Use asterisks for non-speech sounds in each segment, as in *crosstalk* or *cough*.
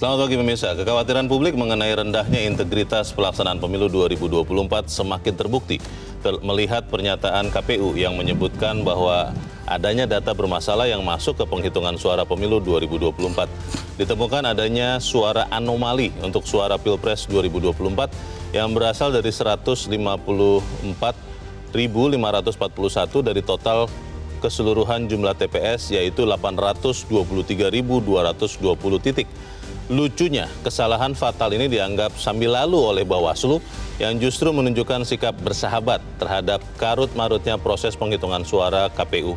Selamat pagi pemirsa. Kekhawatiran publik mengenai rendahnya integritas pelaksanaan pemilu 2024 semakin terbukti ter melihat pernyataan KPU yang menyebutkan bahwa adanya data bermasalah yang masuk ke penghitungan suara pemilu 2024. Ditemukan adanya suara anomali untuk suara Pilpres 2024 yang berasal dari 154.541 dari total keseluruhan jumlah TPS yaitu 823.220 titik Lucunya, kesalahan fatal ini dianggap sambil lalu oleh Bawaslu yang justru menunjukkan sikap bersahabat terhadap karut-marutnya proses penghitungan suara KPU.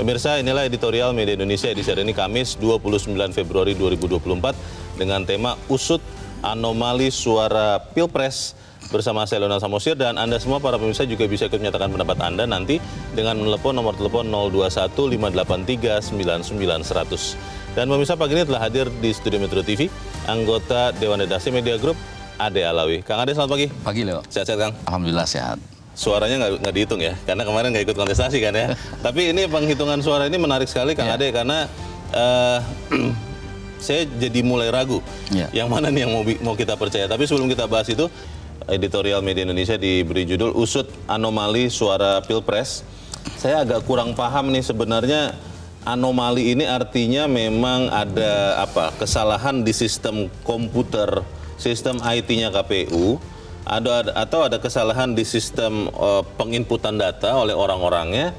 Pemirsa, inilah editorial Media Indonesia edisi hari ini Kamis 29 Februari 2024 dengan tema Usut Anomali Suara Pilpres bersama saya Leonel Samosir dan Anda semua para pemirsa juga bisa ikut menyatakan pendapat Anda nanti dengan menelepon nomor telepon 021 583 99 100. Dan pemirsa pagi ini telah hadir di Studio Metro TV, anggota Dewan Redaksi Media Group, Ade Alawi. Kang Ade, selamat pagi. Pagi, Leo. Sehat-sehat, Kang? Alhamdulillah, sehat. Suaranya nggak dihitung ya, karena kemarin nggak ikut kontestasi kan ya. *laughs* Tapi ini penghitungan suara ini menarik sekali, Kang yeah. Ade, karena uh, *clears throat* saya jadi mulai ragu. Yeah. Yang mana nih yang mau, mau kita percaya. Tapi sebelum kita bahas itu, editorial Media Indonesia diberi judul Usut Anomali Suara Pilpres. Saya agak kurang paham nih sebenarnya anomali ini artinya memang ada apa kesalahan di sistem komputer sistem IT-nya KPU ada atau ada kesalahan di sistem uh, penginputan data oleh orang-orangnya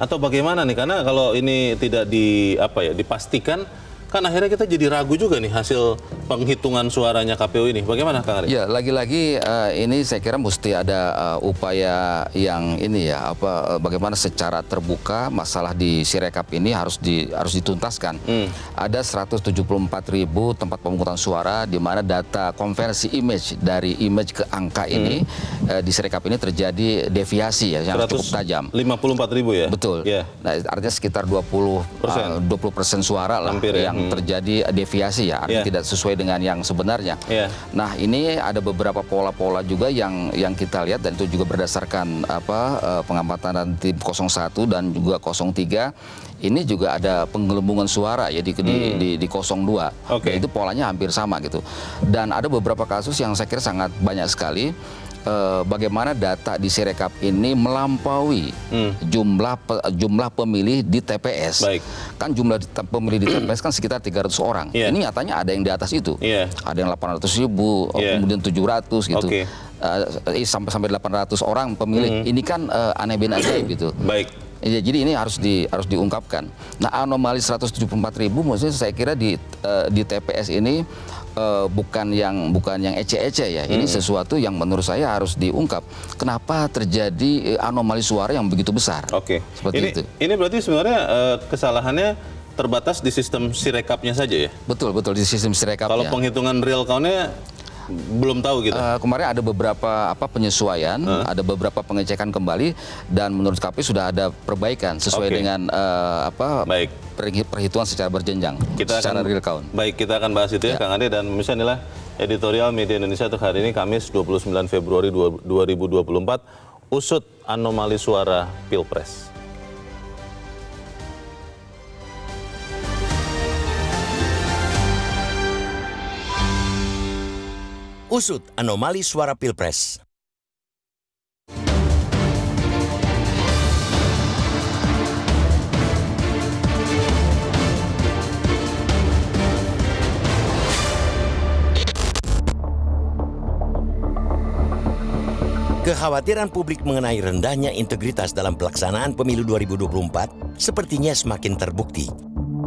atau bagaimana nih karena kalau ini tidak di apa ya dipastikan kan akhirnya kita jadi ragu juga nih hasil penghitungan suaranya KPU ini. Bagaimana Kang Ari? Ya, lagi-lagi uh, ini saya kira mesti ada uh, upaya yang ini ya apa eh, bagaimana secara terbuka masalah di Sirekap ini harus di harus dituntaskan. Hmm. Ada ribu tempat pemungutan suara di mana data konversi image dari image ke angka hmm. ini uh, di Sirekap ini terjadi deviasi ya yang cukup tajam. ribu ya. Betul. Yeah. Nah, artinya sekitar 20 persen. Uh, suara lah Hampir, ya. yang ya hmm. terjadi deviasi ya, yeah. Iya. tidak sesuai dengan yang sebenarnya. Yeah. Nah, ini ada beberapa pola-pola juga yang yang kita lihat dan itu juga berdasarkan apa eh, pengamatan tim 01 dan juga 03 ini juga ada penggelembungan suara ya di hmm. di, di, di 02. Okay. itu polanya hampir sama gitu. Dan ada beberapa kasus yang saya kira sangat banyak sekali uh, bagaimana data di Sirekap ini melampaui hmm. jumlah pe, jumlah pemilih di TPS. Baik. Kan jumlah pemilih di TPS kan sekitar 300 orang. Yeah. Ini nyatanya ada yang di atas itu. Yeah. Ada yang 800 ribu, yeah. kemudian 700 gitu. Okay. Uh, eh, sampai sampai 800 orang pemilih. Hmm. Ini kan uh, aneh bin aneh gitu. Baik. Ya, jadi ini harus di harus diungkapkan. Nah, anomali 174 ribu maksudnya saya kira di uh, di TPS ini uh, bukan yang bukan yang ece-ece ya. Ini hmm. sesuatu yang menurut saya harus diungkap. Kenapa terjadi eh, anomali suara yang begitu besar? Oke. Okay. Seperti ini, itu. Ini berarti sebenarnya uh, kesalahannya terbatas di sistem sirekapnya saja ya? Betul, betul di sistem sirekapnya. Kalau penghitungan real countnya belum tahu gitu. Uh, kemarin ada beberapa apa penyesuaian, uh. ada beberapa pengecekan kembali dan menurut KPI sudah ada perbaikan sesuai okay. dengan uh, apa Baik. perhitungan secara berjenjang. Kita secara akan, real count. Baik, kita akan bahas itu ya, ya. Kang Ade dan misalnya editorial Media Indonesia untuk hari ini Kamis 29 Februari 2024 usut anomali suara Pilpres. Usut anomali suara Pilpres. Kekhawatiran publik mengenai rendahnya integritas dalam pelaksanaan pemilu 2024 sepertinya semakin terbukti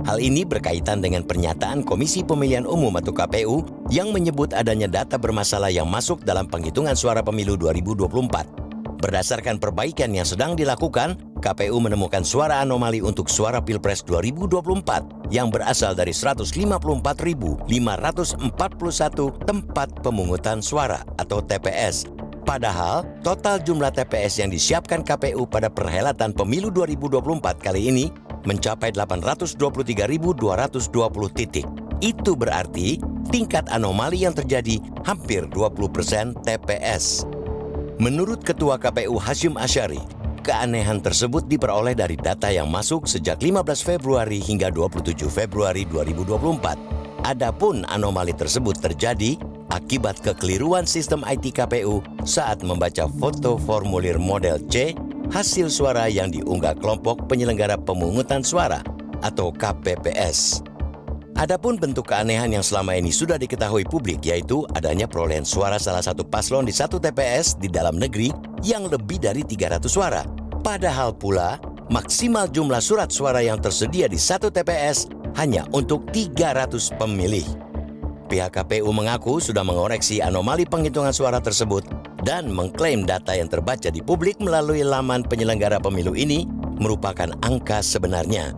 Hal ini berkaitan dengan pernyataan Komisi Pemilihan Umum atau KPU yang menyebut adanya data bermasalah yang masuk dalam penghitungan suara pemilu 2024. Berdasarkan perbaikan yang sedang dilakukan, KPU menemukan suara anomali untuk suara Pilpres 2024 yang berasal dari 154.541 tempat pemungutan suara atau TPS Padahal, total jumlah TPS yang disiapkan KPU pada perhelatan pemilu 2024 kali ini mencapai 823.220 titik. Itu berarti tingkat anomali yang terjadi hampir 20% TPS. Menurut Ketua KPU Hashim Asyari, keanehan tersebut diperoleh dari data yang masuk sejak 15 Februari hingga 27 Februari 2024. Adapun anomali tersebut terjadi akibat kekeliruan sistem IT KPU saat membaca foto formulir model C hasil suara yang diunggah kelompok penyelenggara pemungutan suara atau KPPS. Adapun bentuk keanehan yang selama ini sudah diketahui publik yaitu adanya perolehan suara salah satu paslon di satu TPS di dalam negeri yang lebih dari 300 suara. Padahal pula, maksimal jumlah surat suara yang tersedia di satu TPS hanya untuk 300 pemilih. Pihak KPU mengaku sudah mengoreksi anomali penghitungan suara tersebut dan mengklaim data yang terbaca di publik melalui laman penyelenggara pemilu ini merupakan angka sebenarnya.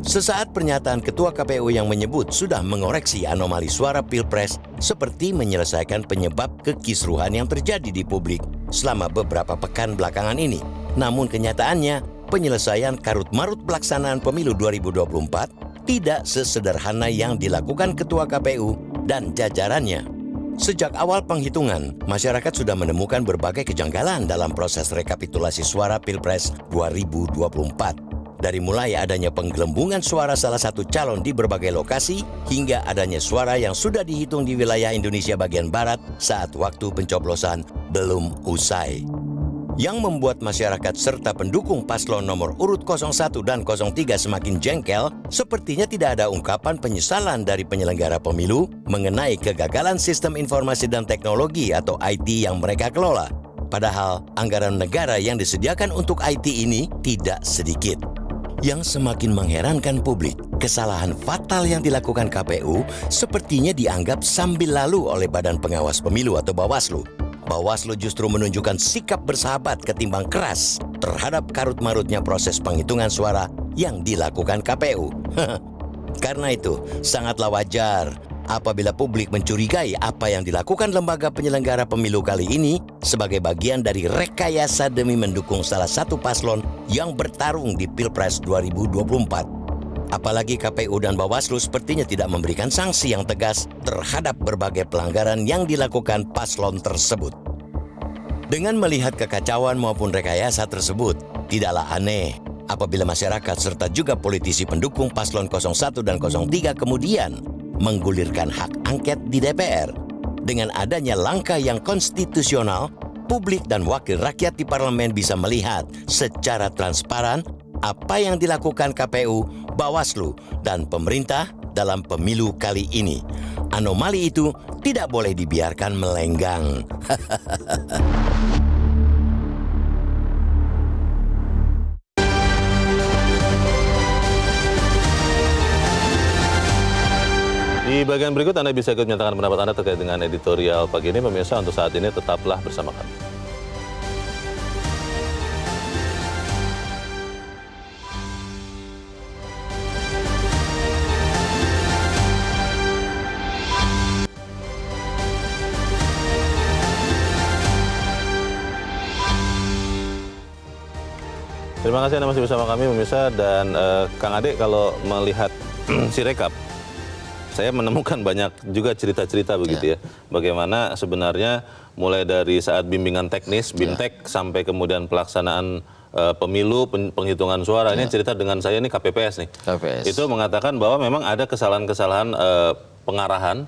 Sesaat pernyataan Ketua KPU yang menyebut sudah mengoreksi anomali suara Pilpres seperti menyelesaikan penyebab kekisruhan yang terjadi di publik selama beberapa pekan belakangan ini. Namun kenyataannya, penyelesaian karut-marut pelaksanaan pemilu 2024 tidak sesederhana yang dilakukan Ketua KPU dan jajarannya. Sejak awal penghitungan, masyarakat sudah menemukan berbagai kejanggalan dalam proses rekapitulasi suara Pilpres 2024. Dari mulai adanya penggelembungan suara salah satu calon di berbagai lokasi, hingga adanya suara yang sudah dihitung di wilayah Indonesia bagian Barat saat waktu pencoblosan belum usai yang membuat masyarakat serta pendukung paslon nomor urut 01 dan 03 semakin jengkel, sepertinya tidak ada ungkapan penyesalan dari penyelenggara pemilu mengenai kegagalan sistem informasi dan teknologi atau IT yang mereka kelola. Padahal anggaran negara yang disediakan untuk IT ini tidak sedikit. Yang semakin mengherankan publik, kesalahan fatal yang dilakukan KPU sepertinya dianggap sambil lalu oleh Badan Pengawas Pemilu atau Bawaslu Bawaslu justru menunjukkan sikap bersahabat ketimbang keras terhadap karut-marutnya proses penghitungan suara yang dilakukan KPU. *laughs* Karena itu, sangatlah wajar apabila publik mencurigai apa yang dilakukan lembaga penyelenggara pemilu kali ini sebagai bagian dari rekayasa demi mendukung salah satu paslon yang bertarung di Pilpres 2024. Apalagi KPU dan Bawaslu sepertinya tidak memberikan sanksi yang tegas terhadap berbagai pelanggaran yang dilakukan paslon tersebut. Dengan melihat kekacauan maupun rekayasa tersebut, tidaklah aneh apabila masyarakat serta juga politisi pendukung paslon 01 dan 03 kemudian menggulirkan hak angket di DPR dengan adanya langkah yang konstitusional publik dan wakil rakyat di parlemen bisa melihat secara transparan apa yang dilakukan KPU, Bawaslu, dan pemerintah dalam pemilu kali ini. Anomali itu tidak boleh dibiarkan melenggang. Di bagian berikut Anda bisa ikut menyatakan pendapat Anda terkait dengan editorial pagi ini. Pemirsa, untuk saat ini tetaplah bersama kami. Terima kasih Anda masih bersama kami pemirsa dan uh, Kang Ade kalau melihat *clears throat* si rekap saya menemukan banyak juga cerita-cerita iya. begitu ya. ya. Bagaimana sebenarnya mulai dari saat bimbingan teknis iya. BIMTEK yeah. sampai kemudian pelaksanaan uh, pemilu pen penghitungan suara Yeah. ini iya. cerita dengan saya ini KPPS nih. KPPS. Itu mengatakan bahwa memang ada kesalahan-kesalahan uh, pengarahan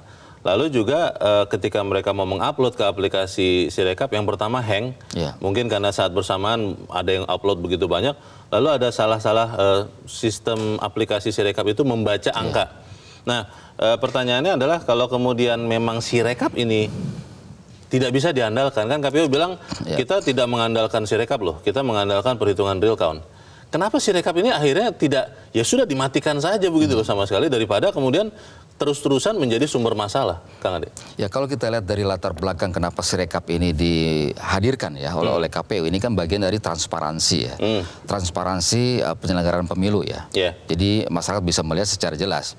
Lalu juga uh, ketika mereka mau mengupload ke aplikasi Sirekap, yang pertama hang, yeah. mungkin karena saat bersamaan ada yang upload begitu banyak, lalu ada salah-salah uh, sistem aplikasi Sirekap itu membaca iya. angka. Yeah. Nah, e, pertanyaannya adalah kalau kemudian memang Sirekap ini tidak bisa diandalkan kan KPU bilang yeah. kita tidak mengandalkan Sirekap loh, kita mengandalkan perhitungan real count kenapa sirekap ini akhirnya tidak ya sudah dimatikan saja begitu loh sama sekali daripada kemudian terus-terusan menjadi sumber masalah, Kang Ade. Ya kalau kita lihat dari latar belakang kenapa Sirekap ini dihadirkan ya oleh hmm. oleh KPU ini kan bagian dari transparansi ya, hmm. transparansi uh, penyelenggaraan pemilu ya. Yeah. Jadi masyarakat bisa melihat secara jelas.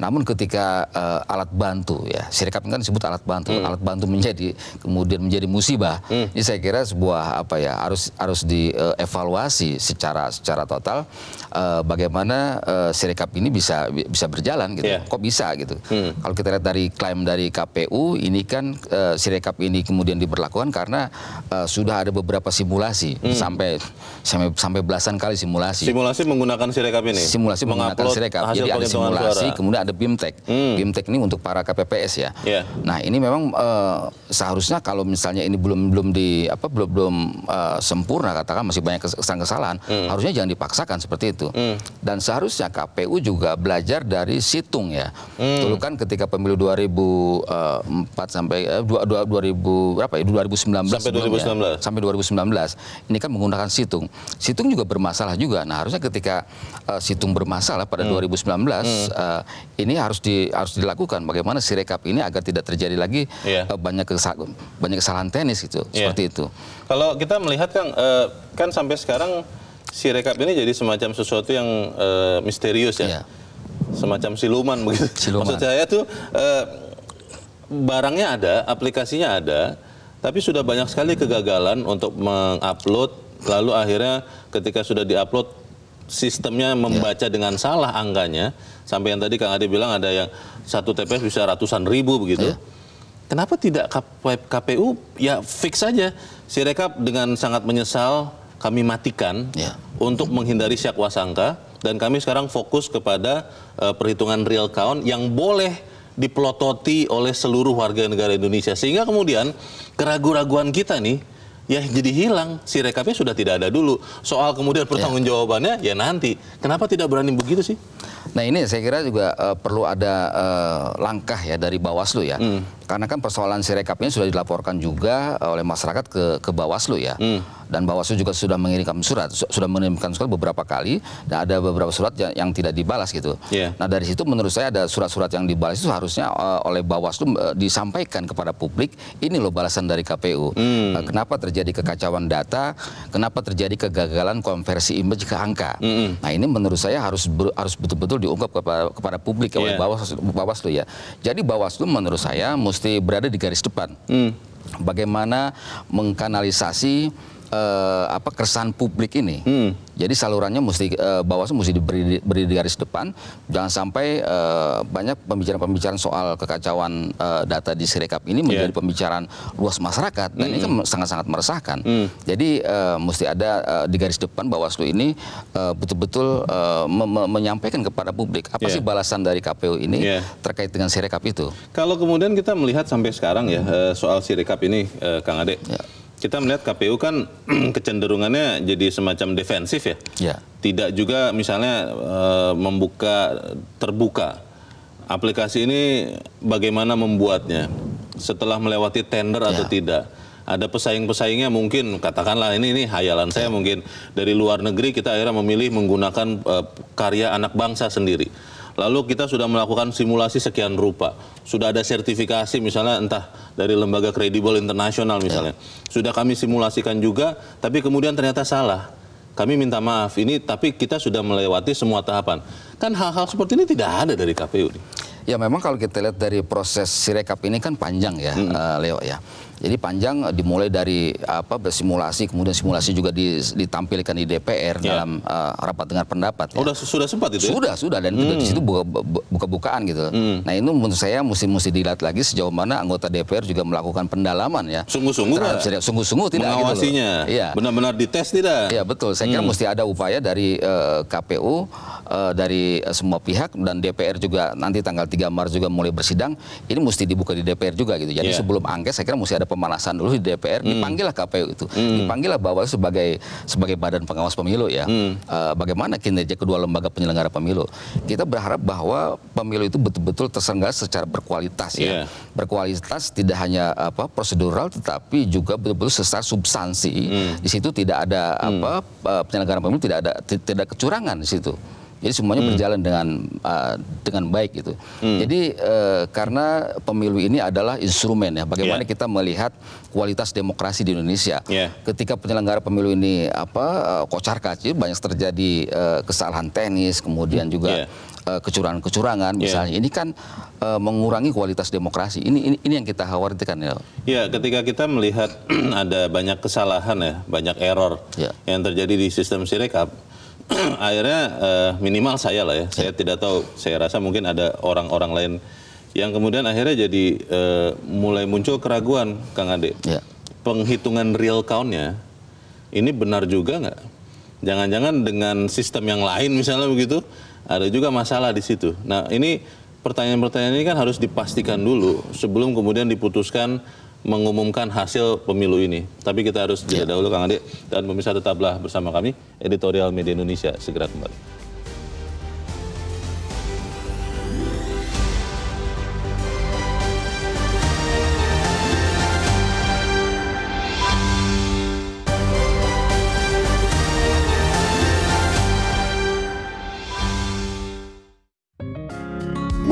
Namun ketika uh, alat bantu ya, sirikap kan disebut alat bantu, hmm. alat bantu menjadi kemudian menjadi musibah. Hmm. Ini saya kira sebuah apa ya harus harus dievaluasi eh, uh, secara secara total uh, bagaimana uh, sirikap ini bisa bisa berjalan gitu. Yeah. Kok bisa gitu? Hmm. Kalau kita lihat dari klaim dari KPU ini kan uh, sirikap ini kemudian diberlakukan karena uh, sudah ada beberapa simulasi hmm. sampai sampai sampai belasan kali simulasi. Simulasi menggunakan sirekap ini. Simulasi menggunakan sirekap. Jadi ada simulasi suara. kemudian ada BIMTEK. Hmm. BIMTEK ini untuk para KPPS ya. Yeah. Nah, ini memang uh, seharusnya kalau misalnya ini belum belum di apa belum belum uh, sempurna katakan masih banyak kesalahan kesalahan, hmm. harusnya jangan dipaksakan seperti itu. Hmm. Dan seharusnya KPU juga belajar dari situng ya. Hmm. Dulu kan ketika pemilu 2004 eh, sampai eh, 2000 berapa ya? 2019 sampai 2019. Sampai 2019. Ini kan menggunakan situng. Situng juga bermasalah juga. Nah, harusnya ketika uh, situng bermasalah pada hmm. 2019 hmm. Uh, ini harus di harus dilakukan bagaimana si rekap ini agar tidak terjadi lagi yeah. Iya. uh, banyak kesalahan banyak kesalahan tenis gitu yeah. seperti itu. Kalau kita melihat kan uh, kan sampai sekarang si rekap ini jadi semacam sesuatu yang uh, misterius ya. Yeah. Semacam siluman begitu. *laughs* Siluman. Maksud saya tuh uh, barangnya ada, aplikasinya ada, tapi sudah banyak sekali kegagalan untuk mengupload lalu akhirnya ketika sudah diupload sistemnya ya. membaca yeah. dengan salah angkanya sampai yang tadi Kang Ade bilang ada yang satu TPS bisa ratusan ribu begitu. Yeah. Kenapa tidak KPU ya fix saja si rekap dengan sangat menyesal kami matikan yeah. untuk menghindari wasangka dan kami sekarang fokus kepada uh, perhitungan real count yang boleh dipelototi oleh seluruh warga negara Indonesia sehingga kemudian keraguan keraguan kita nih ya jadi hilang si rekapnya sudah tidak ada dulu soal kemudian ya. pertanggungjawabannya ya nanti kenapa tidak berani begitu sih Nah ini saya kira juga uh, perlu ada uh, langkah ya dari Bawaslu ya. Hmm. Karena kan persoalan sirekapnya sudah dilaporkan juga eh, oleh masyarakat ke ke Bawaslu ya. Hmm. Dan Bawaslu juga sudah mengirimkan surat, su sudah mengirimkan surat beberapa kali dan ada beberapa surat yang, yang tidak dibalas gitu. Yeah. Nah dari situ menurut saya ada surat-surat yang dibalas itu harusnya uh, oleh Bawaslu uh, disampaikan kepada publik ini loh balasan dari KPU. Hmm. Uh, kenapa terjadi kekacauan data? Kenapa terjadi kegagalan konversi image ke angka? Hmm. Nah ini menurut saya harus harus betul-betul diungkap kepada, kepada publik yeah. oleh iya. Bawaslu, Bawaslu ya. Jadi Bawaslu menurut saya mesti berada di garis depan. Hmm. Bagaimana mengkanalisasi uh, apa keresahan publik ini. Hmm. Jadi salurannya mesti eh, Bawaslu mesti diberi diberi di garis depan. Jangan sampai uh, banyak pembicaraan-pembicaraan soal kekacauan uh, data di Sirekap ini iya. menjadi yeah. pembicaraan luas masyarakat dan hmm. ini kan hmm. sangat-sangat meresahkan. Hmm. Jadi uh, mesti ada uh, di garis depan Bawaslu ini betul betul-betul uh, me me menyampaikan kepada publik apa yeah. sih balasan dari KPU ini yeah. terkait dengan Sirekap itu. Kalau kemudian kita melihat sampai sekarang ya soal Sirekap ini, Kang Ade. Yeah kita melihat KPU kan *clears throat* kecenderungannya jadi semacam defensif ya. ya. Tidak juga misalnya e, membuka terbuka aplikasi ini bagaimana membuatnya setelah melewati tender ya. atau tidak. Ada pesaing-pesaingnya mungkin katakanlah ini ini hayalan saya ya. mungkin dari luar negeri kita akhirnya memilih menggunakan e, karya anak bangsa sendiri Lalu kita sudah melakukan simulasi sekian rupa. Sudah ada sertifikasi misalnya entah dari lembaga kredibel internasional misalnya. Yeah. Sudah kami simulasikan juga, tapi kemudian ternyata salah. Kami minta maaf ini, tapi kita sudah melewati semua tahapan. Kan hal-hal seperti ini tidak ada dari KPU. Ya memang kalau kita lihat dari proses sirekap ini kan panjang ya, hmm. uh, Leo ya. Jadi panjang eh, dimulai dari apa bersimulasi, kemudian simulasi juga ditampilkan di DPR ya. dalam uh, rapat dengar pendapat. Ya. Oh, ya. Sudah sudah sempat itu? Ya? Sudah ya? sudah dan hmm. di situ buka-bukaan gitu. Hmm. Nah ini menurut saya mesti mesti dilihat lagi sejauh mana anggota DPR juga melakukan pendalaman ya. Sungguh-sungguh sungguh-sungguh tidak gitu mengawasinya. Gitu Iya. Benar-benar dites tidak? Iya betul. Saya hmm. kira mesti ada upaya dari uh, eh, KPU uh, dari semua pihak dan DPR juga nanti tanggal 3 Maret juga mulai bersidang ini mesti dibuka di DPR juga gitu jadi yeah. sebelum angket saya kira mesti ada pemanasan dulu di DPR mm. dipanggillah KPU itu mm. dipanggillah Bawaslu sebagai sebagai badan pengawas pemilu ya mm. uh, bagaimana kinerja kedua lembaga penyelenggara pemilu kita berharap bahwa pemilu itu betul-betul tersenggara secara berkualitas yeah. ya iya. berkualitas tidak hanya apa prosedural tetapi juga betul-betul secara substansi mm. di situ tidak ada mm. apa eh, penyelenggara pemilu tidak ada tidak kecurangan di situ. Jadi semuanya hmm. berjalan dengan uh, dengan baik gitu. Hmm. Jadi uh, karena pemilu ini adalah instrumen ya bagaimana yeah. kita melihat kualitas demokrasi di Indonesia. Yeah. Ketika penyelenggara pemilu ini apa uh, kocar-kacir banyak terjadi uh, kesalahan teknis kemudian hmm. juga yeah uh, kecurangan-kecurangan ya. misalnya ini kan uh, mengurangi kualitas demokrasi ini, ini ini yang kita khawatirkan ya ya ketika kita melihat *clears throat* ada banyak kesalahan ya banyak error yeah. yang terjadi di sistem sirekap *clears throat* akhirnya uh, minimal saya lah ya. Saya tidak tahu. Saya rasa mungkin ada orang-orang lain yang kemudian akhirnya jadi uh, mulai muncul keraguan, Kang Ade. Ya. Penghitungan real countnya ini benar juga nggak? Jangan-jangan dengan sistem yang lain misalnya begitu, ada juga masalah di situ. Nah ini pertanyaan-pertanyaan ini kan harus dipastikan dulu sebelum kemudian diputuskan mengumumkan hasil pemilu ini. Tapi kita harus jeda ya. dahulu Kang Ade dan pemirsa tetaplah bersama kami editorial Media Indonesia segera kembali.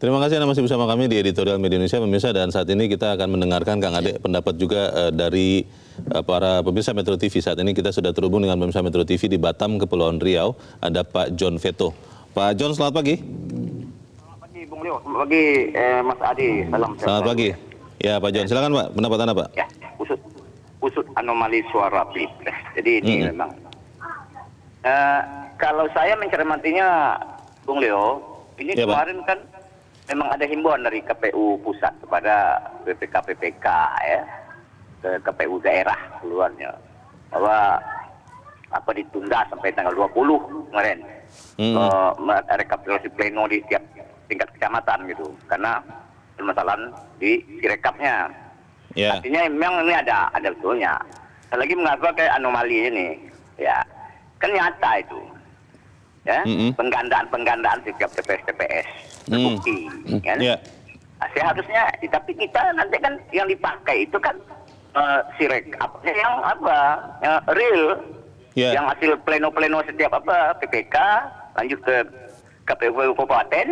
Terima kasih Anda masih bersama kami di Editorial Media Indonesia pemirsa dan saat ini kita akan mendengarkan Kang Ade ya. pendapat juga uh, dari uh, para pemirsa Metro TV. Saat ini kita sudah terhubung dengan pemirsa Metro TV di Batam, Kepulauan Riau. Ada Pak John Veto. Pak John, selamat pagi. Selamat pagi Bung Leo, selamat pagi eh, Mas Ade. Salam. Selamat pagi. Ya. ya Pak John, silakan Pak, pendapat Anda Pak. Ya, usut, usut anomali suara pilpres. Jadi ini hmm. memang uh, kalau saya mencermatinya Bung Leo, ini ya, kemarin kan memang ada himbauan dari KPU pusat kepada BPK PPK ya ke KPU daerah keluarnya bahwa apa ditunda sampai tanggal 20 kemarin hmm. uh, eh, rekapitulasi pleno di setiap tingkat kecamatan gitu karena permasalahan di sirekapnya yeah. artinya memang ini ada ada betulnya lagi mengapa kayak anomali ini ya kan nyata itu ya mm-hmm. penggandaan penggandaan tiga TPS TPS mm. terbukti mm-hmm. kan yeah. Ya. seharusnya tapi kita nanti kan yang dipakai itu kan uh, eh, sirek apa yang apa yang real yeah. yang hasil pleno-pleno setiap apa PPK lanjut ke KPU kabupaten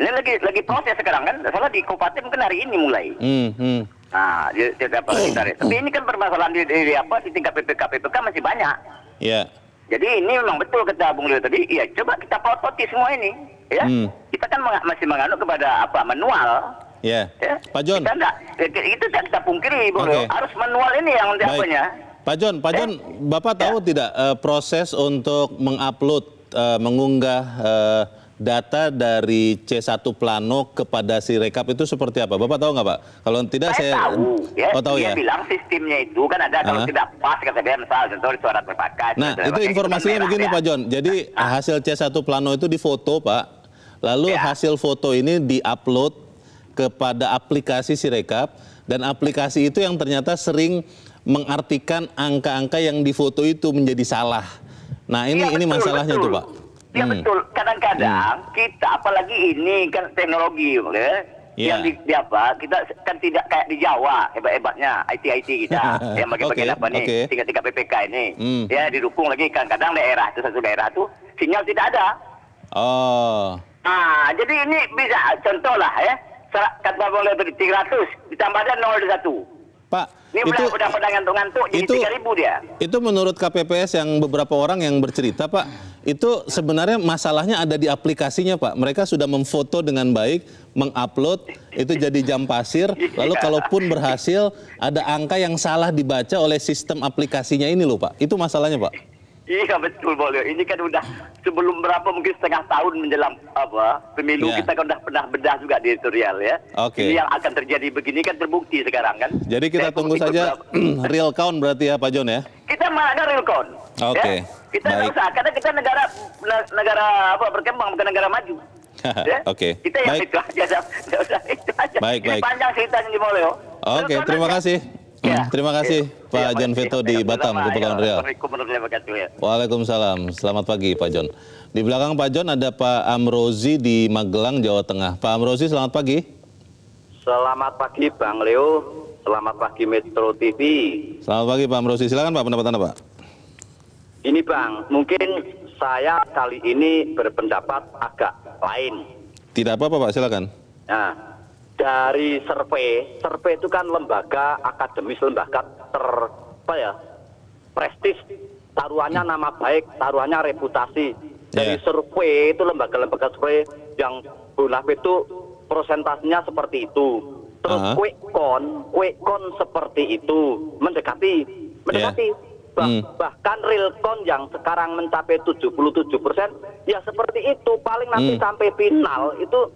ini lagi lagi proses sekarang kan salah di kabupaten mungkin hari ini mulai mm-hmm. Nah, dia, apa kita. *coughs* Tapi ini kan permasalahan di, di, di apa di tingkat PPK PPK masih banyak. Iya. Yeah. Jadi ini memang betul kata Bung Leo tadi, Iya, coba kita pototi semua ini, ya. Hmm. Kita kan meng masih menganut kepada apa manual. Yeah. Ya. Pak John. Kita enggak, ya, itu tidak kita pungkiri, Bung okay. Leo. Harus manual ini yang apanya. Pak John, Pak ya. John, Bapak ya. tahu ya. tidak uh, proses untuk mengupload, uh, mengunggah uh, data dari C1 Plano kepada si rekap itu seperti apa? Bapak tahu nggak Pak? Kalau tidak saya, saya tahu. Ya, oh, tahu dia ya? bilang sistemnya itu kan ada kalau uh -huh. tidak pas kata dia misal contoh suara terpakai. Nah itu gitu kan informasinya itu begini ya. Pak John. Jadi nah. nah. hasil C1 Plano itu difoto Pak. Lalu ya. hasil foto ini diupload kepada aplikasi Sirekap dan aplikasi itu yang ternyata sering mengartikan angka-angka yang difoto itu menjadi salah. Nah ini ya, ini masalahnya betul. tuh pak. Ya hmm. betul. Kadang-kadang hmm. kita apalagi ini kan teknologi, ya. Yeah. Yang di, di apa? Kita kan tidak kayak di Jawa hebat-hebatnya IT-IT kita *laughs* yang bagi-bagi okay. apa nih? Okay. Tingkat-tingkat PPK ini. Hmm. Ya didukung lagi kadang-kadang daerah itu satu daerah tuh sinyal tidak ada. Oh. Nah, jadi ini bisa contoh lah ya. Kata boleh beri 300 ditambah ada 0 satu. Pak, ini itu, udah, pada ngantuk-ngantuk jadi 3000 dia. Itu menurut KPPS yang beberapa orang yang bercerita, Pak itu sebenarnya masalahnya ada di aplikasinya Pak. Mereka sudah memfoto dengan baik, mengupload, itu jadi jam pasir. Lalu kalaupun berhasil, ada angka yang salah dibaca oleh sistem aplikasinya ini loh Pak. Itu masalahnya Pak. Iya betul boleh. Ini kan udah sebelum berapa mungkin setengah tahun menjelang apa pemilu iya. kita kan udah pernah bedah juga di editorial ya. Oke. Okay. Ini yang akan terjadi begini kan terbukti sekarang kan. Jadi kita Saya tunggu saja *clears throat* real count berarti ya Pak John ya. Kita malah ada real count. Ya. Oke. Okay. Ya? Kita Baik. usah karena kita negara negara apa berkembang bukan negara maju. *laughs* ya? Oke. Okay. Kita yang baik. itu aja, *laughs* ya, itu aja. Baik, Ini baik. panjang ceritanya di Moleo. Ya. Oke, terima kasih. Ya. Hmm, terima kasih ya, Pak ya, John Vito ya, di ya, Batam, Kepulauan Riau. Waalaikumsalam. Selamat pagi Pak John. Di belakang Pak John ada Pak Amrozi di Magelang, Jawa Tengah. Pak Amrozi, selamat pagi. Selamat pagi Bang Leo. Selamat pagi Metro TV. Selamat pagi Pak Amrozi. Silakan Pak pendapat Anda Pak. Ini Bang, mungkin saya kali ini berpendapat agak lain. Tidak apa-apa Pak, silakan. Nah, dari survei, survei itu kan lembaga akademis, lembaga ter apa ya, prestis, taruhannya nama baik, taruhannya reputasi. Dari yeah. survei itu lembaga-lembaga survei yang bulan itu prosentasinya seperti itu. Terus uh -huh. quick con, quick con seperti itu, mendekati, mendekati. Yeah. Bah, hmm. Bahkan real con yang sekarang mencapai 77 persen, ya seperti itu. Paling nanti hmm. sampai final itu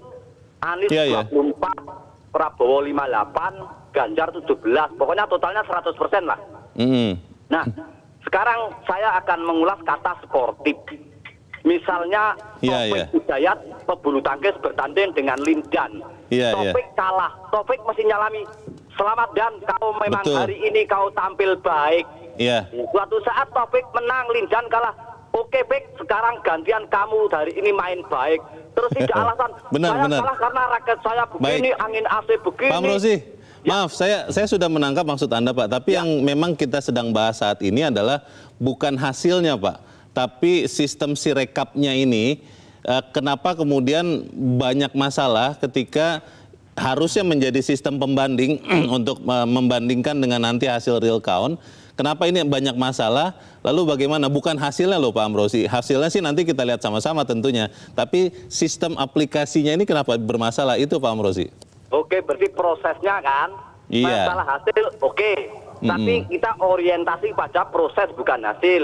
Anies yeah, 24, yeah. Prabowo 58, Ganjar 17. Pokoknya totalnya 100 persen lah. Mm. Nah, sekarang saya akan mengulas kata sportif. Misalnya yeah, Taufik yeah. pebulu tangkis bertanding dengan Lindan. Yeah, iya. Topik yeah. kalah. topik masih nyalami. Selamat dan kau memang Betul. hari ini kau tampil baik. Yeah. Suatu saat topik menang, Lindan kalah. Oke, baik. Sekarang gantian kamu dari ini main baik. Terus *laughs* tidak alasan benar, saya benar. salah karena rakyat saya begini, Baik. angin AC begini. Pak Amrosi, ya. maaf saya saya sudah menangkap maksud Anda Pak, tapi ya. yang memang kita sedang bahas saat ini adalah bukan hasilnya Pak, tapi sistem si rekapnya ini eh, kenapa kemudian banyak masalah ketika harusnya menjadi sistem pembanding *clears throat* untuk eh, membandingkan dengan nanti hasil real count Kenapa ini banyak masalah? Lalu bagaimana? Bukan hasilnya loh Pak Amrosi. Hasilnya sih nanti kita lihat sama-sama tentunya. Tapi sistem aplikasinya ini kenapa bermasalah? Itu Pak Amrosi. Oke, berarti prosesnya kan. Iya. Masalah hasil, oke. hmm Tapi kita orientasi pada proses bukan hasil.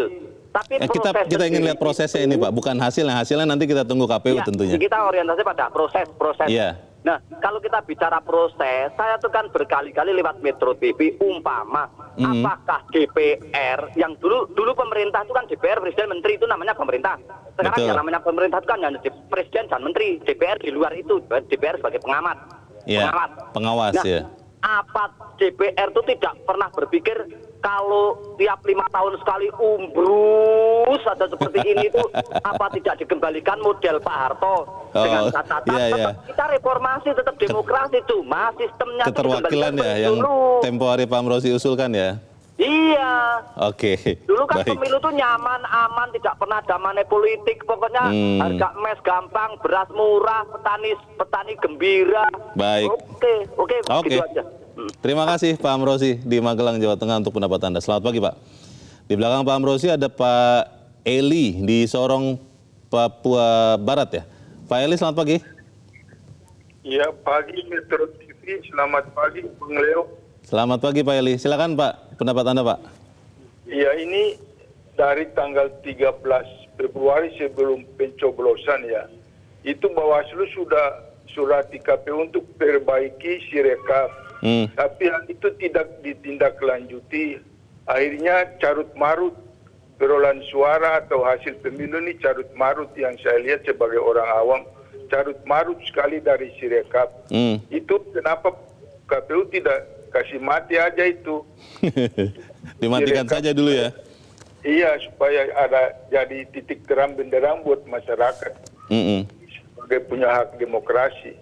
Tapi ya, kita kita ingin lihat prosesnya ini Pak, bukan hasilnya. Hasilnya nanti kita tunggu KPU ya, tentunya. Kita orientasi pada proses, proses. Iya Nah, kalau kita bicara proses, saya tuh kan berkali-kali lewat Metro TV umpama mm. apakah DPR yang dulu dulu pemerintah itu kan DPR presiden menteri itu namanya pemerintah. Sekarang Betul. yang namanya pemerintah itu kan hanya presiden dan menteri. DPR di luar itu DPR sebagai pengamat. Yeah, pengawas. Pengawas nah, ya apa DPR itu tidak pernah berpikir kalau tiap lima tahun sekali umbrus ada seperti ini itu apa tidak dikembalikan model Pak Harto oh, dengan catatan iya, iya. kita reformasi tetap demokrasi cuma sistemnya keterwakilan ya yang dulu. tempo hari Pak Amrosi usulkan ya Iya. Oke. Okay. Dulu kan Baik. pemilu tuh nyaman, aman, tidak pernah ada mana politik. Pokoknya hmm. harga mes gampang, beras murah, petani petani gembira. Baik. Oke, okay. oke, okay, gitu aja. Terima kasih Pak Amrosi di Magelang, Jawa Tengah untuk pendapat Anda. Selamat pagi Pak. Di belakang Pak Amrosi ada Pak Eli di Sorong, Papua Barat ya. Pak Eli selamat pagi. Ya pagi Metro TV, selamat pagi Bung Leo. Selamat pagi Pak Eli. Silakan Pak, pendapat Anda Pak. Ya ini dari tanggal 13 Februari sebelum pencoblosan ya. Itu Bawaslu sudah surat di KPU untuk perbaiki sirekap hmm. tapi hal itu tidak ditindaklanjuti akhirnya carut marut perolehan suara atau hasil pemilu ini carut marut yang saya lihat sebagai orang awam carut marut sekali dari Sirekap. Hmm. Itu kenapa KPU tidak kasih mati aja itu. *laughs* Dimatikan Sirekap, saja dulu ya. Iya, supaya ada jadi titik terang benderang buat masyarakat. Mm -mm. Sebagai punya hak demokrasi.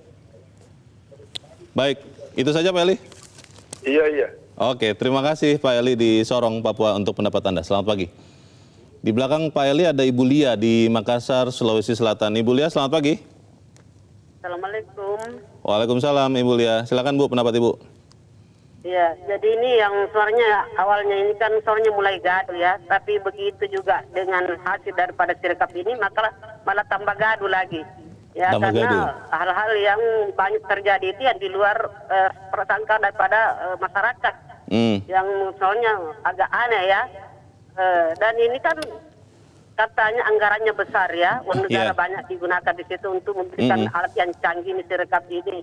Baik, itu saja Pak Eli? Iya, iya. Oke, terima kasih Pak Eli di Sorong, Papua untuk pendapat Anda. Selamat pagi. Di belakang Pak Eli ada Ibu Lia di Makassar, Sulawesi Selatan. Ibu Lia, selamat pagi. Assalamualaikum. Waalaikumsalam Ibu Lia. Silakan Bu pendapat Ibu. Ya, jadi ini yang suaranya awalnya ini kan suaranya mulai gaduh ya, tapi begitu juga dengan hasil daripada sirkap ini maka malah tambah gaduh lagi. Ya, Nama karena hal-hal yang banyak terjadi itu yang di luar eh, persangka daripada eh, masyarakat. Hmm. Yang soalnya agak aneh ya. Eh, dan ini kan katanya anggarannya besar ya. Uang iya. negara yeah. banyak digunakan di situ untuk memberikan hmm. alat yang canggih masyarakat ini.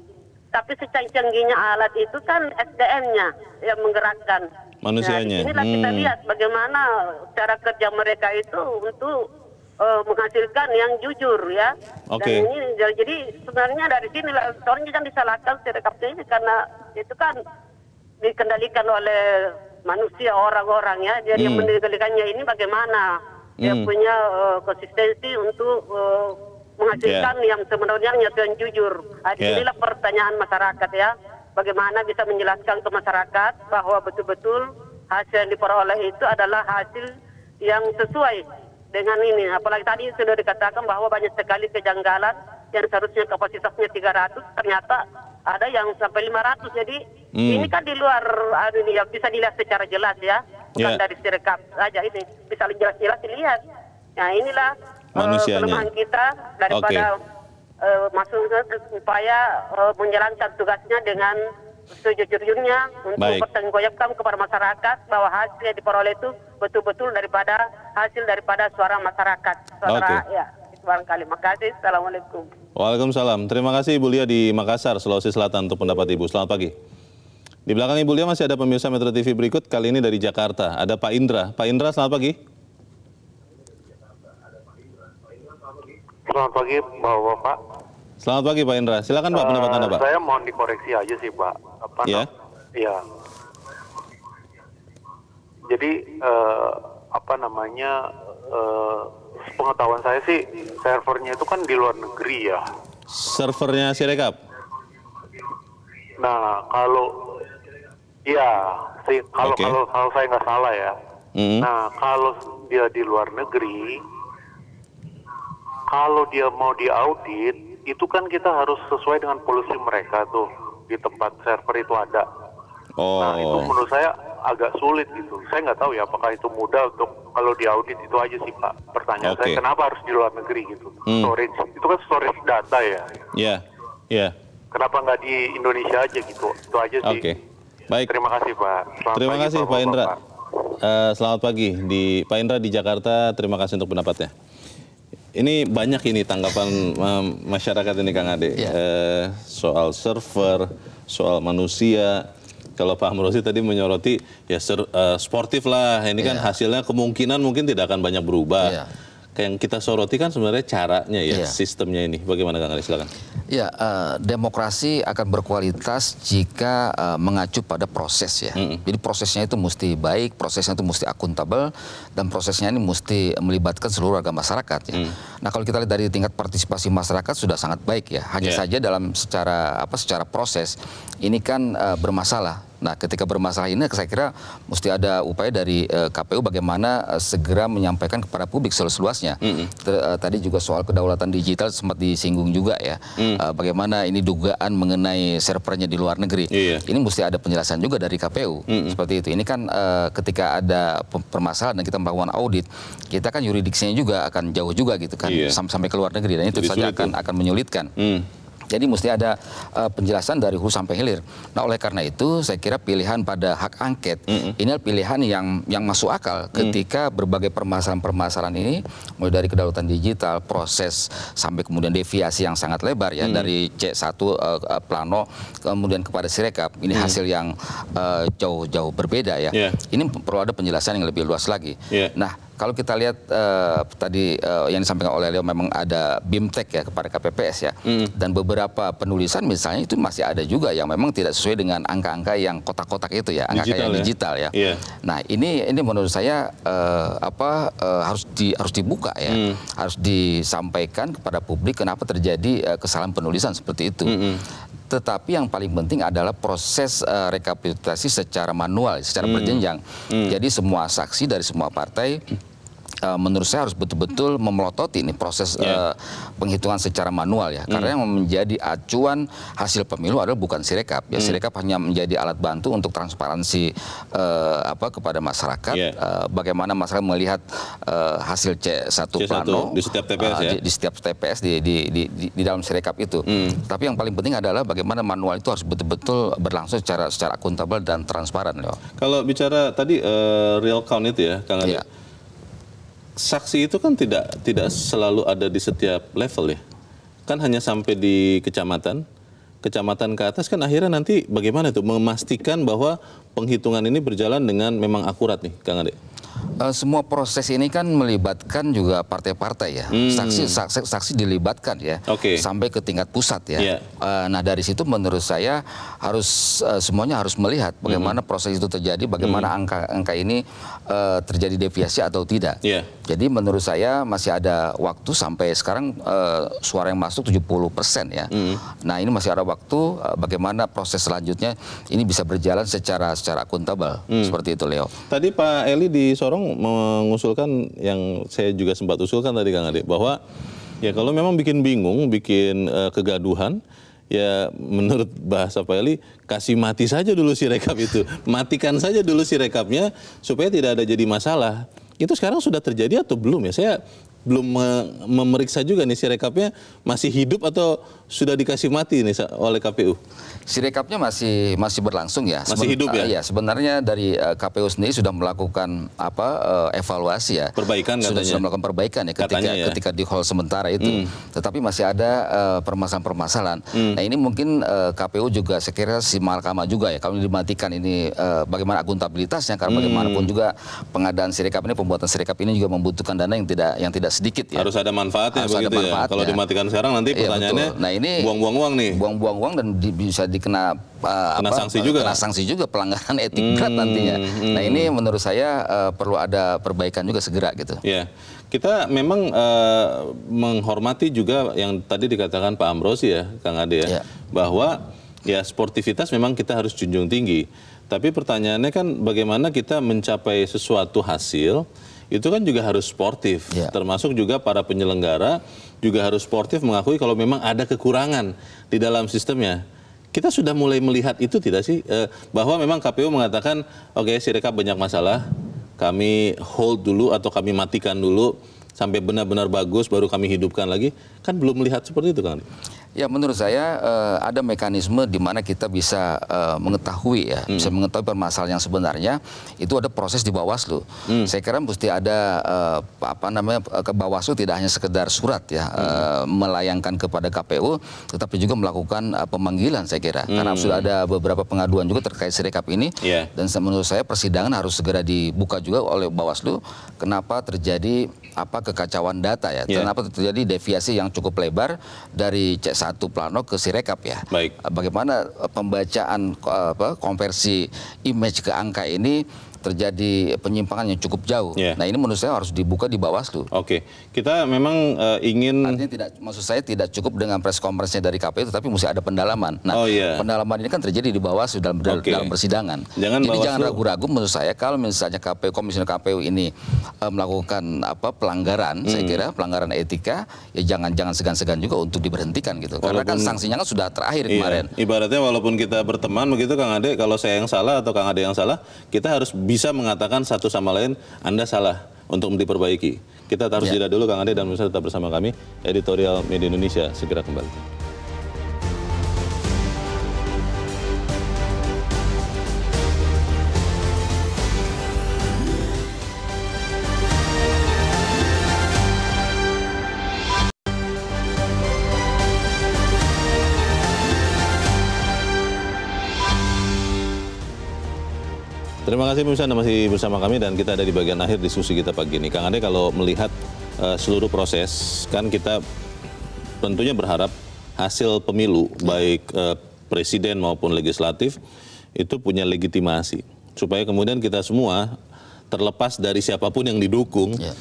Tapi secanggih-canggihnya alat itu kan SDM-nya yang menggerakkan. Nah, Manusianya. Nah, inilah hmm. kita lihat bagaimana cara kerja mereka itu untuk uh, menghasilkan yang jujur ya. Oke. Okay. jadi sebenarnya dari sini orang kan disalahkan secara ini karena itu kan dikendalikan oleh manusia orang-orang ya. Jadi hmm. yang mendikendalikannya ini bagaimana hmm. punya uh, konsistensi untuk uh, menghasilkan yeah. yang sebenarnya yang jujur. Nah, yeah. inilah pertanyaan masyarakat ya. Bagaimana bisa menjelaskan ke masyarakat bahwa betul-betul hasil yang diperoleh itu adalah hasil yang sesuai dengan ini. Apalagi tadi sudah dikatakan bahwa banyak sekali kejanggalan yang seharusnya kapasitasnya 300 ternyata ada yang sampai 500. Jadi hmm. ini kan di luar anu ini ya bisa dilihat secara jelas ya, bukan yeah. dari sirekap saja ini bisa jelas-jelas dilihat. Nah inilah eh, Manusianya. kelemahan kita daripada okay. uh, eh, masuk eh, upaya uh, menjalankan tugasnya dengan sejujurnya untuk mempertanggungjawabkan kepada masyarakat bahwa hasil yang diperoleh itu betul-betul daripada hasil daripada suara masyarakat. Suara okay. ya, barangkali. Makasih. Assalamualaikum. Waalaikumsalam. Terima kasih Ibu Lia di Makassar, Sulawesi Selatan untuk pendapat Ibu. Selamat pagi. Di belakang Ibu Lia masih ada pemirsa Metro TV berikut, kali ini dari Jakarta. Ada Pak Indra. Pak Indra, selamat pagi. Selamat pagi, Bapak. Selamat pagi Pak Indra. Silakan Pak uh, pendapat Anda Pak. Eh, saya mohon dikoreksi aja sih Pak. Apa ya? Yeah. Iya. Jadi uh, apa namanya uh, eh, pengetahuan saya sih servernya itu kan di luar negeri ya. Servernya Sirekap. Nah kalau iya sih kalau okay. kalau kalau saya nggak salah ya. Mm -hmm. Nah kalau dia di luar negeri, kalau dia mau diaudit itu kan kita harus sesuai dengan polusi mereka tuh di tempat server itu ada. Oh. Nah itu menurut saya agak sulit gitu. Saya nggak tahu ya apakah itu mudah untuk kalau diaudit itu aja sih Pak. Pertanyaan okay. saya kenapa harus di luar negeri gitu? Hmm. Storage itu kan storage data ya. Iya. Yeah. Iya. Yeah. Kenapa nggak di Indonesia aja gitu? Itu aja sih. Oke. Okay. Baik. Terima kasih Pak. Selamat Terima pagi, kasih Pak Indra. Uh, selamat pagi di Pak Indra di Jakarta. Terima kasih untuk pendapatnya. Ini banyak ini tanggapan eh, masyarakat ini Kang Ade yeah. Iya. soal server, soal manusia. Kalau Pak Amrosi tadi menyoroti ya ser, uh, sportif lah. Ini yeah. kan iya. hasilnya kemungkinan mungkin tidak akan banyak berubah. Yeah. Yang kita soroti kan sebenarnya caranya ya, yeah. sistemnya ini. Bagaimana Kang Ade silakan. Ya, uh, demokrasi akan berkualitas jika uh, mengacu pada proses ya. -hmm. Jadi prosesnya itu mesti baik, prosesnya itu mesti akuntabel, dan prosesnya ini mesti melibatkan seluruh agama masyarakat. Ya. Mm. Nah, kalau kita lihat dari tingkat partisipasi masyarakat sudah sangat baik ya. Hanya yeah. saja dalam secara apa secara proses ini kan uh, bermasalah Nah, ketika bermasalah ini saya kira mesti ada upaya dari uh, eh, KPU bagaimana uh, segera menyampaikan kepada publik seluas-luasnya. Mm -hmm. uh, tadi juga soal kedaulatan digital sempat disinggung juga ya. Mm. Uh, bagaimana ini dugaan mengenai servernya di luar negeri. Yeah. Ini mesti ada penjelasan juga dari KPU. Mm -hmm. Seperti itu. Ini kan uh, ketika ada permasalahan dan kita melakukan audit, kita kan yuridiksinya juga akan jauh juga gitu kan yeah. sampai ke luar negeri dan itu saja akan akan menyulitkan. Mm. Jadi mesti ada uh, penjelasan dari hulu sampai hilir. Nah oleh karena itu saya kira pilihan pada hak angket mm -hmm. ini adalah pilihan yang yang masuk akal mm. ketika mm. berbagai permasalahan-permasalahan ini mulai dari kedaulatan digital, proses sampai kemudian deviasi yang sangat lebar ya mm. dari C1 uh, eh, eh, plano kemudian kepada Sirekap ini mm. hasil yang jauh-jauh jauh -jauh berbeda ya. Yeah. Ini perlu ada penjelasan yang lebih luas lagi. Yeah. Nah kalau kita lihat uh, tadi uh, yang disampaikan oleh Leo memang ada bimtek ya kepada KPPS ya mm. dan beberapa penulisan misalnya itu masih ada juga yang memang tidak sesuai dengan angka-angka yang kotak-kotak itu ya angka-angka yang ya? digital ya. Yeah. Nah ini ini menurut saya uh, apa uh, harus di harus dibuka ya mm. harus disampaikan kepada publik kenapa terjadi uh, kesalahan penulisan seperti itu. Mm -hmm. hmm tetapi yang paling penting adalah proses uh, rekapitulasi secara manual, secara hmm. berjenjang. Hmm. Jadi semua saksi dari semua partai uh, menurut saya harus betul-betul memelototi ini proses yeah. Ya. uh, penghitungan secara manual ya. Mm. Karena hmm. yang menjadi acuan hasil pemilu adalah bukan sirekap. Ya mm. sirekap hanya menjadi alat bantu untuk transparansi uh, apa kepada masyarakat yeah. Ya. uh, bagaimana masyarakat melihat uh, hasil C1, C1 plano di setiap TPS uh, ya. Di, di setiap TPS di di di, di, di dalam sirekap itu. Mm. Tapi yang paling penting adalah bagaimana manual itu harus betul-betul berlangsung secara secara akuntabel dan transparan loh. Kalau bicara tadi uh, real count itu ya Kang yeah saksi itu kan tidak tidak selalu ada di setiap level ya. Kan hanya sampai di kecamatan. Kecamatan ke atas kan akhirnya nanti bagaimana itu memastikan bahwa penghitungan ini berjalan dengan memang akurat nih Kang Ade. Eh, semua proses ini kan melibatkan juga partai-partai ya. Hmm. Saksi, saksi saksi dilibatkan ya. Okay. Sampai ke tingkat pusat ya. Yeah. Iya. Uh, nah dari situ menurut saya harus uh, semuanya harus melihat bagaimana hmm. proses itu terjadi, bagaimana angka hmm. angka angka ini uh, terjadi deviasi atau tidak. Yeah. Jadi menurut saya masih ada waktu sampai sekarang uh, suara yang masuk 70% ya. Hmm. Nah ini masih ada waktu uh, bagaimana proses selanjutnya ini bisa berjalan secara secara akuntabel mm. seperti itu Leo. Tadi Pak Eli di Sorong memang mengusulkan yang saya juga sempat usulkan tadi Kang Ade bahwa ya kalau memang bikin bingung, bikin uh, kegaduhan ya menurut bahasa Pak Eli kasih mati saja dulu si rekap itu. Matikan saja dulu si rekapnya supaya tidak ada jadi masalah. Itu sekarang sudah terjadi atau belum ya? Saya belum me memeriksa juga nih si rekapnya masih hidup atau sudah dikasih mati nih oleh KPU. Sirekapnya masih masih berlangsung ya. Masih hidup ya. Uh, ya sebenarnya dari uh, eh, KPU sendiri sudah melakukan apa uh, evaluasi ya. Perbaikan sudah, katanya. Sudah melakukan perbaikan ya ketika ya. ketika di hall sementara itu. Hmm. Tetapi masih ada eh, permasalahan-permasalahan. hmm. Nah ini mungkin uh, KPU juga sekiranya si mahkamah juga ya kalau dimatikan ini uh, bagaimana akuntabilitasnya karena hmm. bagaimanapun juga pengadaan sirekap ini pembuatan sirekap ini juga membutuhkan dana yang tidak yang tidak sedikit ya. Harus ada manfaatnya Harus ada ya. manfaatnya. Ya. Kalau dimatikan sekarang nanti iya, pertanyaannya. Ya, ini buang-buang uang nih. Buang-buang uang dan di, bisa dikena uh, kena apa, sanksi uh, juga. Kena sanksi juga pelanggaran etik hmm, berat nantinya. Nah, hmm. Nah, ini menurut saya uh, perlu ada perbaikan juga segera gitu. Iya. Yeah kita memang uh, menghormati juga yang tadi dikatakan Pak Ambrosi ya, Kang Ade ya, ya. bahwa ya sportivitas memang kita harus junjung tinggi. Tapi pertanyaannya kan bagaimana kita mencapai sesuatu hasil itu kan juga harus sportif. Yeah. Termasuk juga para penyelenggara juga harus sportif mengakui kalau memang ada kekurangan di dalam sistemnya kita sudah mulai melihat itu tidak sih eh, bahwa memang KPU mengatakan oke okay, Sirekap banyak masalah kami hold dulu atau kami matikan dulu sampai benar-benar bagus baru kami hidupkan lagi kan belum melihat seperti itu kan Ya menurut saya uh, ada mekanisme di mana kita bisa uh, mengetahui ya, hmm. bisa mengetahui permasalahan yang sebenarnya itu ada proses di Bawaslu. Hmm. Saya kira mesti ada uh, apa namanya ke Bawaslu tidak hanya sekedar surat ya hmm. uh, melayangkan kepada KPU, tetapi juga melakukan uh, pemanggilan saya kira hmm. karena sudah ada beberapa pengaduan juga terkait sirekap ini yeah. dan menurut saya persidangan harus segera dibuka juga oleh Bawaslu kenapa terjadi apa kekacauan data ya, yeah. kenapa terjadi deviasi yang cukup lebar dari c satu plano ke Sirekap ya. Baik. Bagaimana pembacaan apa, konversi image ke angka ini terjadi penyimpangan yang cukup jauh. Yeah. Nah ini menurut saya harus dibuka di Bawaslu. Oke, okay. kita memang uh, ingin. Artinya tidak, maksud saya tidak cukup dengan press conference dari KPU, tetapi mesti ada pendalaman. Nah, oh, yeah. pendalaman ini kan terjadi di Bawaslu dalam okay. dalam persidangan. Jangan Jadi Bawaslu... jangan ragu-ragu menurut saya kalau misalnya KPU komisioner KPU ini uh, melakukan apa pelanggaran, hmm. saya kira pelanggaran etika ya jangan jangan segan-segan juga untuk diberhentikan gitu. Walaupun... Karena kan sanksinya kan sudah terakhir iya. kemarin. Ibaratnya walaupun kita berteman begitu Kang Ade, kalau saya yang salah atau Kang Ade yang salah, kita harus bisa mengatakan satu sama lain Anda salah untuk diperbaiki. Kita harus yeah. jeda dulu Kang Ade dan bisa tetap bersama kami editorial Media Indonesia segera kembali. Terima kasih pemirsa Anda masih bersama kami dan kita ada di bagian akhir diskusi kita pagi ini. Kang Ade kalau melihat uh, seluruh proses kan kita tentunya berharap hasil pemilu baik uh, presiden maupun legislatif itu punya legitimasi supaya kemudian kita semua terlepas dari siapapun yang didukung yeah.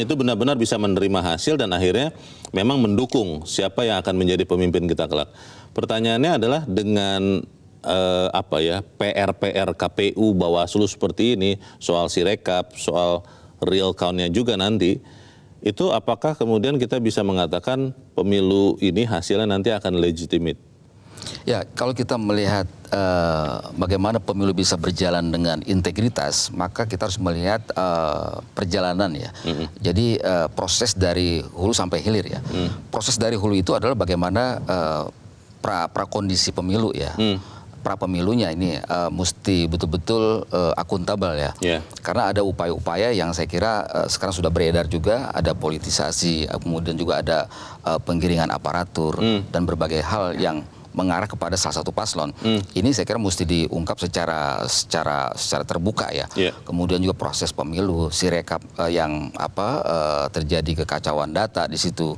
Ya. *clears throat* itu benar-benar bisa menerima hasil dan akhirnya memang mendukung siapa yang akan menjadi pemimpin kita kelak. Pertanyaannya adalah dengan eh, apa ya PR-PR KPU Bawaslu seperti ini soal sirekap, soal real countnya juga nanti itu apakah kemudian kita bisa mengatakan pemilu ini hasilnya nanti akan legitimate? Ya, kalau kita melihat eh, bagaimana pemilu bisa berjalan dengan integritas, maka kita harus melihat eh, perjalanan ya. Mm -hmm. Jadi eh, proses dari hulu sampai hilir ya. Mm. Proses dari hulu itu adalah bagaimana eh, pra prakondisi pemilu ya. Mm pra pemilunya ini uh, mesti betul-betul uh, akuntabel ya. Yeah. Karena ada upaya-upaya yang saya kira uh, sekarang sudah beredar juga, ada politisasi, kemudian juga ada uh, penggiringan aparatur mm. dan berbagai hal yang mengarah kepada salah satu paslon. Mm. Ini saya kira mesti diungkap secara secara secara terbuka ya. Yeah. Kemudian juga proses pemilu, sirekap uh, yang apa uh, terjadi kekacauan data di situ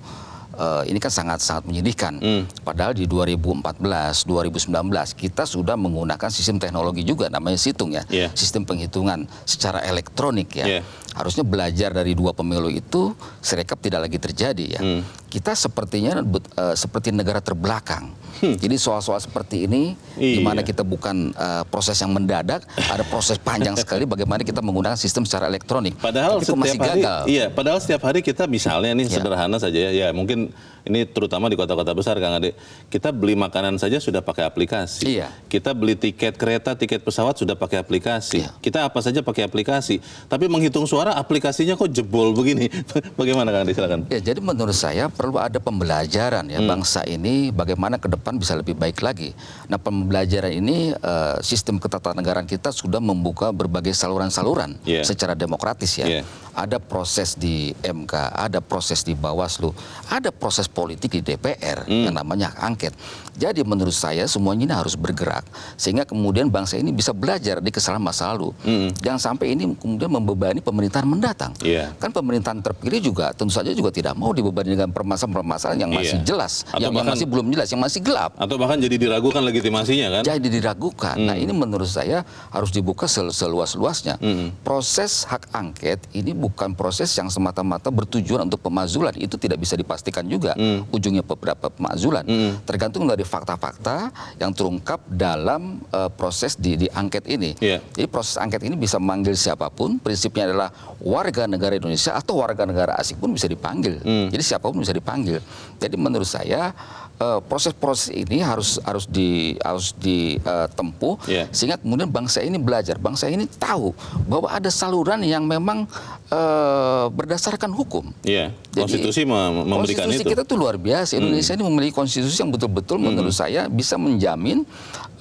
uh, ini kan sangat-sangat menyedihkan. Hmm. Padahal di 2014, 2019 kita sudah menggunakan sistem teknologi juga namanya situng ya, yeah. sistem penghitungan secara elektronik ya. Yeah harusnya belajar dari dua pemilu itu serekap tidak lagi terjadi ya. Hmm. Kita sepertinya uh, seperti negara terbelakang. Hmm. Jadi soal-soal seperti ini iya. di kita bukan uh, proses yang mendadak, ada proses panjang sekali bagaimana kita menggunakan sistem secara elektronik. Padahal Tapi setiap masih hari gagal. iya, padahal setiap hari kita misalnya nih ya. sederhana saja ya, ya mungkin ini terutama di kota-kota besar Kang Ade. Kita beli makanan saja sudah pakai aplikasi. Iya. Kita beli tiket kereta, tiket pesawat sudah pakai aplikasi. Iya. Kita apa saja pakai aplikasi. Tapi menghitung suara aplikasinya kok jebol begini. *laughs* bagaimana Kang Ade silakan. Ya, jadi menurut saya perlu ada pembelajaran ya hmm. bangsa ini bagaimana ke depan bisa lebih baik lagi. Nah, pembelajaran ini eh, sistem ketatanegaraan kita sudah membuka berbagai saluran-saluran yeah. secara demokratis ya. Yeah. Ada proses di MK, ada proses di Bawaslu, ada proses politik di DPR hmm. yang namanya hak angket. Jadi menurut saya semuanya ini harus bergerak sehingga kemudian bangsa ini bisa belajar di kesalahan masa lalu. Hmm. Jangan sampai ini kemudian membebani pemerintahan mendatang. Yeah. Kan pemerintahan terpilih juga tentu saja juga tidak mau dibebani dengan permasalahan-permasalahan yang iya. masih yeah. jelas, atau yang, bahkan, masih belum jelas, yang masih gelap. Atau bahkan jadi diragukan legitimasinya kan? Jadi diragukan. Nah, hmm. Nah ini menurut saya harus dibuka sel seluas-luasnya. Hmm. Proses hak angket ini bukan proses yang semata-mata bertujuan untuk pemazulan. Itu tidak bisa dipastikan juga. Hmm mm. ujungnya beberapa pemakzulan. Mm. Tergantung dari fakta-fakta yang terungkap dalam uh, proses di, di angket ini. Yeah. Jadi proses angket ini bisa memanggil siapapun. Prinsipnya adalah warga negara Indonesia atau warga negara asing pun bisa dipanggil. Mm. Jadi siapapun bisa dipanggil. Jadi menurut saya Eh, proses-proses uh, ini harus harus di harus ditempuh yeah. sehingga kemudian bangsa ini belajar bangsa ini tahu bahwa ada saluran yang memang uh, berdasarkan hukum. Yeah. Jadi, konstitusi memberikan konstitusi itu. kita tuh luar biasa Indonesia hmm. ini memiliki konstitusi yang betul-betul hmm. menurut saya bisa menjamin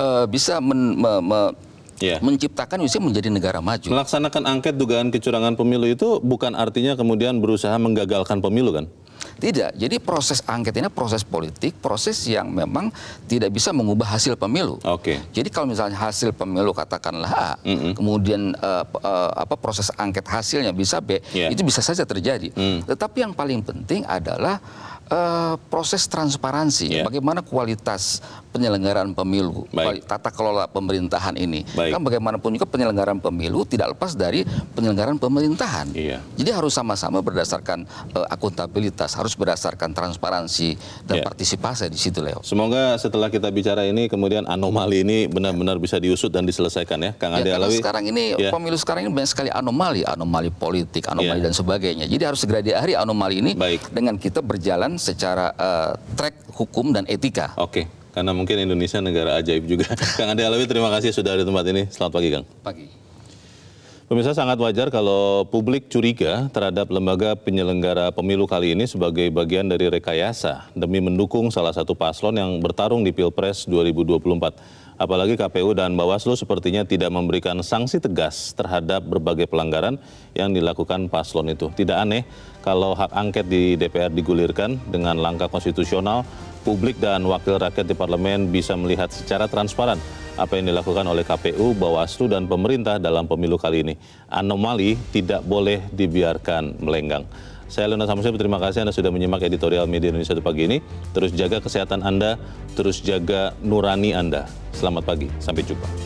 uh, bisa men, me, me, yeah. menciptakan Indonesia menjadi negara maju. Melaksanakan angket dugaan kecurangan pemilu itu bukan artinya kemudian berusaha menggagalkan pemilu kan? Tidak. Jadi proses angket ini proses politik, proses yang memang tidak bisa mengubah hasil pemilu. Oke. Okay. Jadi kalau misalnya hasil pemilu katakanlah A, mm -hmm. kemudian uh, uh, apa proses angket hasilnya bisa B, yeah. itu bisa saja terjadi. Mm. Tetapi yang paling penting adalah uh, proses transparansi, yeah. bagaimana kualitas penyelenggaraan pemilu, Baik. tata kelola pemerintahan ini. Baik. Kan bagaimanapun juga penyelenggaraan pemilu tidak lepas dari penyelenggaraan pemerintahan. Iya. Jadi harus sama-sama berdasarkan uh, akuntabilitas, harus berdasarkan transparansi dan yeah. partisipasi di situ, Leo. Semoga setelah kita bicara ini kemudian anomali ini benar-benar bisa diusut dan diselesaikan ya, Kang ya, Ade ya, Alawi. Sekarang ini yeah. pemilu sekarang ini banyak sekali anomali, anomali politik, anomali yeah. dan sebagainya. Jadi harus segera diakhiri anomali ini Baik. dengan kita berjalan secara uh, track hukum dan etika. Oke. Okay karena mungkin Indonesia negara ajaib juga. *laughs* Kang Ade Alawi, terima kasih sudah ada di tempat ini. Selamat pagi, Kang. Pagi. Pemirsa sangat wajar kalau publik curiga terhadap lembaga penyelenggara pemilu kali ini sebagai bagian dari rekayasa demi mendukung salah satu paslon yang bertarung di Pilpres 2024. Apalagi KPU dan Bawaslu sepertinya tidak memberikan sanksi tegas terhadap berbagai pelanggaran yang dilakukan paslon itu. Tidak aneh kalau hak angket di DPR digulirkan dengan langkah konstitusional, publik dan wakil rakyat di parlemen bisa melihat secara transparan apa yang dilakukan oleh KPU, Bawaslu, dan pemerintah dalam pemilu kali ini. Anomali tidak boleh dibiarkan melenggang. Saya Leonard Samusir, terima kasih Anda sudah menyimak editorial media Indonesia pagi ini. Terus jaga kesehatan Anda, terus jaga nurani Anda. Selamat pagi, sampai jumpa.